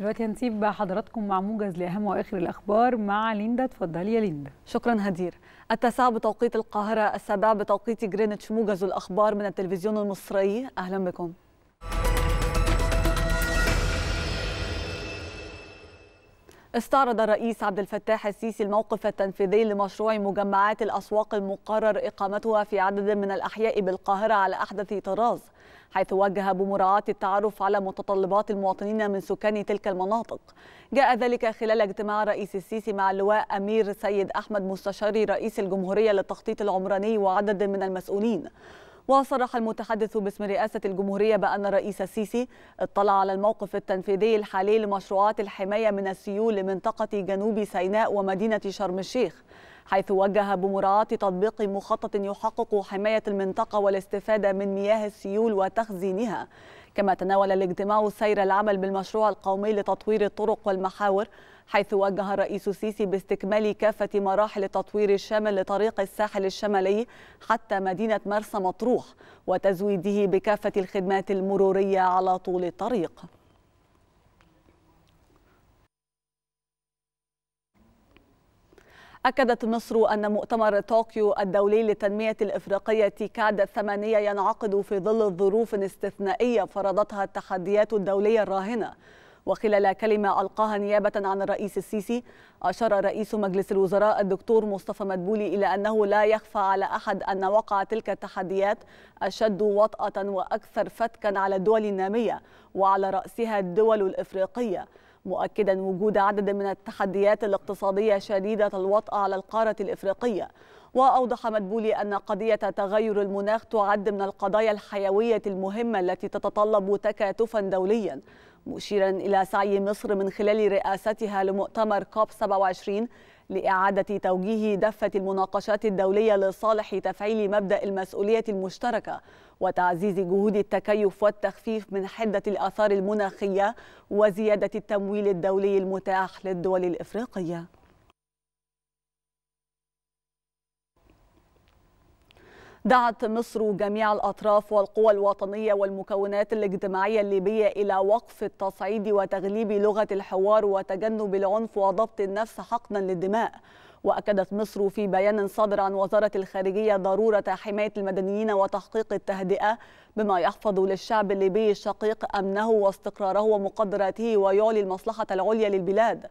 دلوقتي هنسيب بقى حضراتكم مع موجز لاهم واخر الاخبار مع ليندا اتفضلي يا ليندا شكرا هدير التاسعة بتوقيت القاهرة السابعة بتوقيت جرينتش موجز الاخبار من التلفزيون المصري اهلا بكم استعرض الرئيس عبد الفتاح السيسي الموقف التنفيذي لمشروع مجمعات الأسواق المقرر إقامتها في عدد من الأحياء بالقاهرة على أحدث طراز حيث وجه بمراعاة التعرف على متطلبات المواطنين من سكان تلك المناطق جاء ذلك خلال اجتماع الرئيس السيسي مع اللواء أمير سيد أحمد مستشاري رئيس الجمهورية للتخطيط العمراني وعدد من المسؤولين وصرح المتحدث باسم رئاسة الجمهورية بأن الرئيس السيسي اطلع على الموقف التنفيذي الحالي لمشروعات الحماية من السيول لمنطقة جنوب سيناء ومدينة شرم الشيخ حيث وجه بمراعاة تطبيق مخطط يحقق حماية المنطقة والاستفادة من مياه السيول وتخزينها كما تناول الاجتماع سير العمل بالمشروع القومي لتطوير الطرق والمحاور حيث وجه الرئيس السيسي باستكمال كافة مراحل تطوير الشمال لطريق الساحل الشمالي حتى مدينة مرسى مطروح وتزويده بكافة الخدمات المرورية على طول الطريق أكدت مصر أن مؤتمر طوكيو الدولي للتنمية الإفريقية تيكاد الثمانية ينعقد في ظل الظروف الاستثنائية فرضتها التحديات الدولية الراهنة وخلال كلمة ألقاها نيابة عن الرئيس السيسي أشار رئيس مجلس الوزراء الدكتور مصطفى مدبولي إلى أنه لا يخفى على أحد أن وقع تلك التحديات أشد وطأة وأكثر فتكا على الدول النامية وعلى رأسها الدول الإفريقية مؤكدا وجود عدد من التحديات الاقتصادية شديدة الوطأة على القارة الإفريقية وأوضح مدبولي أن قضية تغير المناخ تعد من القضايا الحيوية المهمة التي تتطلب تكاتفا دوليا مشيرا إلى سعي مصر من خلال رئاستها لمؤتمر كوب 27 لإعادة توجيه دفة المناقشات الدولية لصالح تفعيل مبدأ المسؤولية المشتركة وتعزيز جهود التكيف والتخفيف من حدة الآثار المناخية وزيادة التمويل الدولي المتاح للدول الإفريقية دعت مصر جميع الأطراف والقوى الوطنية والمكونات الاجتماعية الليبية إلى وقف التصعيد وتغليب لغة الحوار وتجنب العنف وضبط النفس حقنا للدماء وأكدت مصر في بيان صادر عن وزارة الخارجية ضرورة حماية المدنيين وتحقيق التهدئة بما يحفظ للشعب الليبي الشقيق أمنه واستقراره ومقدراته ويعلي المصلحة العليا للبلاد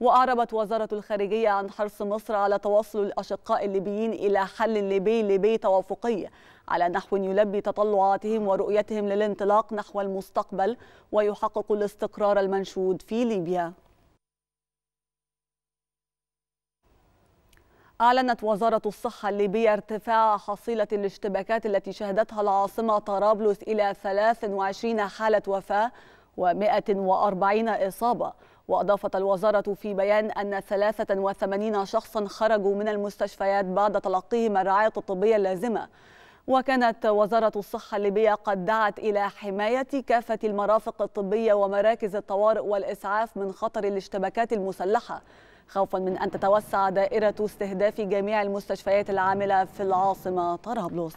وأعربت وزارة الخارجية عن حرص مصر على توصل الأشقاء الليبيين إلى حل ليبي ليبي توافقي على نحو يلبي تطلعاتهم ورؤيتهم للانطلاق نحو المستقبل ويحقق الاستقرار المنشود في ليبيا أعلنت وزارة الصحة الليبية ارتفاع حصيلة الاشتباكات التي شهدتها العاصمة طرابلس إلى 23 حالة وفاة و140 إصابة وأضافت الوزارة في بيان أن 83 شخصا خرجوا من المستشفيات بعد تلقيهم الرعاية الطبية اللازمة وكانت وزارة الصحة الليبية قد دعت إلى حماية كافة المرافق الطبية ومراكز الطوارئ والإسعاف من خطر الاشتباكات المسلحة خوفا من أن تتوسع دائرة استهداف جميع المستشفيات العاملة في العاصمة طرابلس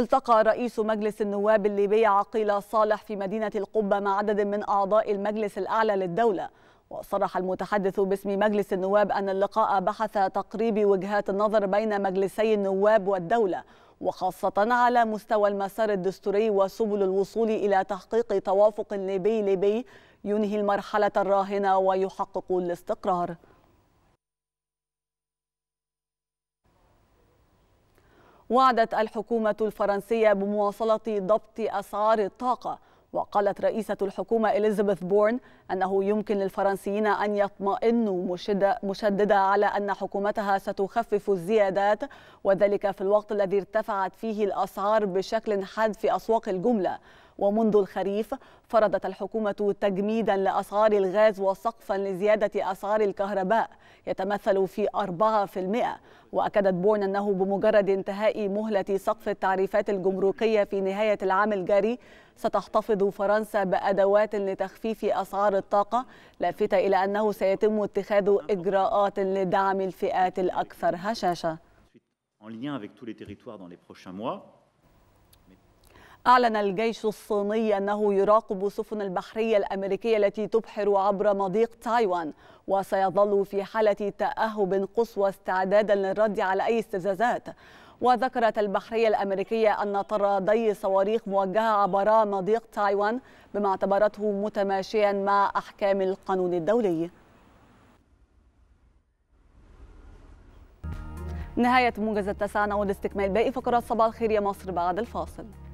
التقى رئيس مجلس النواب الليبي عقيل صالح في مدينة القبة مع عدد من أعضاء المجلس الأعلى للدولة وصرح المتحدث باسم مجلس النواب أن اللقاء بحث تقريب وجهات النظر بين مجلسي النواب والدولة وخاصة على مستوى المسار الدستوري وسبل الوصول إلى تحقيق توافق ليبي ليبي ينهي المرحلة الراهنة ويحقق الاستقرار وعدت الحكومة الفرنسية بمواصلة ضبط أسعار الطاقة وقالت رئيسة الحكومة إليزابيث بورن أنه يمكن للفرنسيين أن يطمئنوا مشددة على أن حكومتها ستخفف الزيادات وذلك في الوقت الذي ارتفعت فيه الأسعار بشكل حاد في أسواق الجملة ومنذ الخريف فرضت الحكومة تجميدا لأسعار الغاز وسقفا لزيادة أسعار الكهرباء يتمثل في 4% وأكدت بورن أنه بمجرد انتهاء مهلة سقف التعريفات الجمركية في نهاية العام الجاري ستحتفظ فرنسا بأدوات لتخفيف أسعار الطاقة لافتة إلى أنه سيتم اتخاذ إجراءات لدعم الفئات الأكثر هشاشة. en lien avec tous les territoires dans les prochains mois. أعلن الجيش الصيني أنه يراقب سفن البحرية الأمريكية التي تبحر عبر مضيق تايوان وسيظل في حالة تأهب قصوى استعدادا للرد على أي استفزازات وذكرت البحرية الأمريكية أن طرادي صواريخ موجهة عبر مضيق تايوان بما اعتبرته متماشيا مع أحكام القانون الدولي نهاية موجز التسعة نعود باقي فقرات صباح الخير يا مصر بعد الفاصل